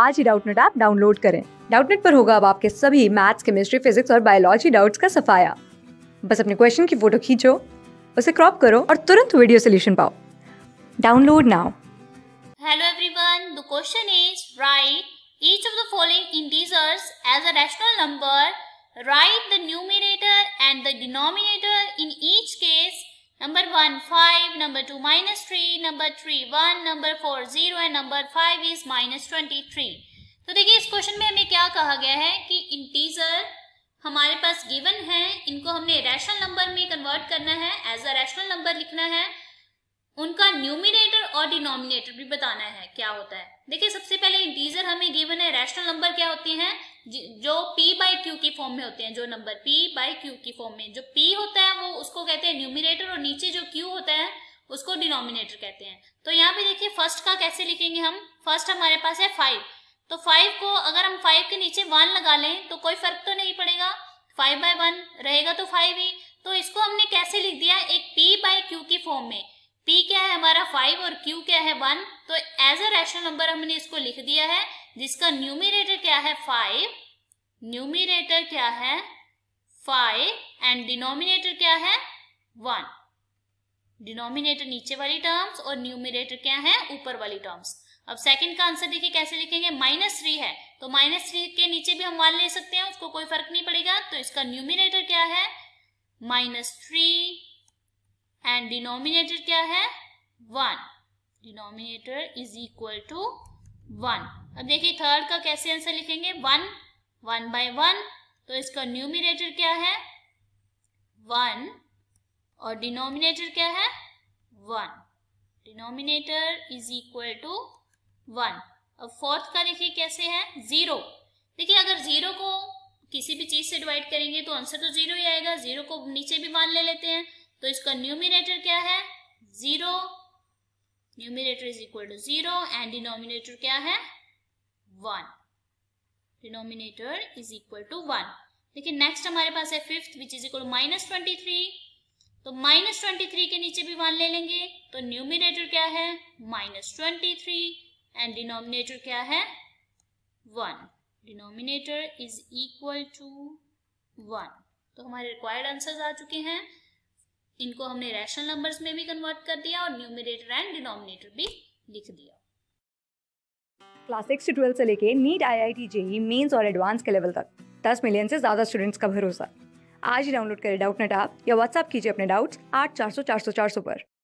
आज ही Doubtnut app download करें डाउटनेट पर होगा अब आपके सभी मैथ्स केमिस्ट्री फिजिक्स और बायोलॉजी डाउट्स का सफाया बस अपने क्वेश्चन की फोटो खींचो उसे क्रॉप करो और तुरंत वीडियो सोल्यूशन पाओ download now hello everyone the question is write each of the following integers as a rational number write the numerator and the denominator in each case number one five number two minus three number three one number four zero and number five is minus twenty three तो देखिए इस question में हमें क्या कहा गया है कि इंटीजर हमारे पास गिवन है इनको हमने रैशनल नंबर में कन्वर्ट करना है एज अ रैशनल नंबर लिखना है उनका न्यूमिनेटर और डिनोमिनेटर भी बताना है क्या होता है देखिए सबसे पहले इंटीजर हमें गिवन है रैशनल नंबर क्या होते हैं जो p बाई क्यू की फॉर्म में होते हैं जो नंबर p बाई क्यू की फॉर्म में जो p होता है वो उसको कहते हैं न्यूमिनेटर और नीचे जो q होता है उसको डिनोमिनेटर कहते हैं तो यहाँ पे देखिए फर्स्ट का कैसे लिखेंगे हम फर्स्ट हमारे पास है फाइव तो फाइव को अगर हम फाइव के नीचे वन लगा लें तो कोई फर्क तो नहीं पड़ेगा फाइव बाय वन रहेगा तो फाइव ही तो इसको हमने कैसे लिख दिया एक p बाय क्यू की फॉर्म में पी क्या है हमारा फाइव और क्यू क्या है वन तो एज अ रैशनल नंबर हमने इसको लिख दिया है जिसका न्यूमिनेटर क्या है फाइव न्यूमिनेटर क्या है फाइव एंड डिनोमिनेटर क्या है वन डिनोमिनेटर नीचे वाली टर्म्स और न्यूमिनेटर क्या है ऊपर वाली टर्म्स अब सेकंड का आंसर देखिए कैसे लिखेंगे माइनस थ्री है तो माइनस थ्री के नीचे भी हम वन ले सकते हैं उसको कोई फर्क नहीं पड़ेगा तो इसका न्यूमिनेटर क्या है माइनस थ्री एंड डिनोमिनेटर क्या है one denominator is equal to one अब देखिए थर्ड का कैसे आंसर लिखेंगे वन वन बाय वन तो इसका न्यूमिनेटर क्या है वन और डिनोमिनेटर क्या है one denominator is equal to one अब फोर्थ का देखिए कैसे है जीरो देखिए अगर जीरो को किसी भी चीज से डिवाइड करेंगे तो आंसर तो जीरो ही आएगा जीरो को नीचे भी वन ले लेते हैं तो इसका न्यूमिनेटर क्या है zero numerator is equal to zero and denominator क्या है one denominator is equal to one देखिए नेक्स्ट हमारे पास है fifth which is equal minus twenty three तो माइनस ट्वेंटी थ्री के नीचे भी वन ले लेंगे तो न्यूमिनेटर क्या है minus twenty three and denominator क्या है one denominator is equal to one तो हमारे रिक्वायर्ड आंसर्स आ चुके हैं इनको हमने रैशनल नंबर्स में भी कन्वर्ट कर दिया और न्यूमिनेटर एंड डिनोमिनेटर भी लिख दिया क्लास सिक्स से ट्वेल्थ से लेके NEET I I T JEE mains और एडवांस के लेवल तक दस मिलियन से ज़्यादा स्टूडेंट्स का भरोसा आज ही डाउनलोड करें डाउट नेट आप या व्हाट्सअप कीजिए अपने डाउट्स आठ चार सौ चार सौ चार सौ पर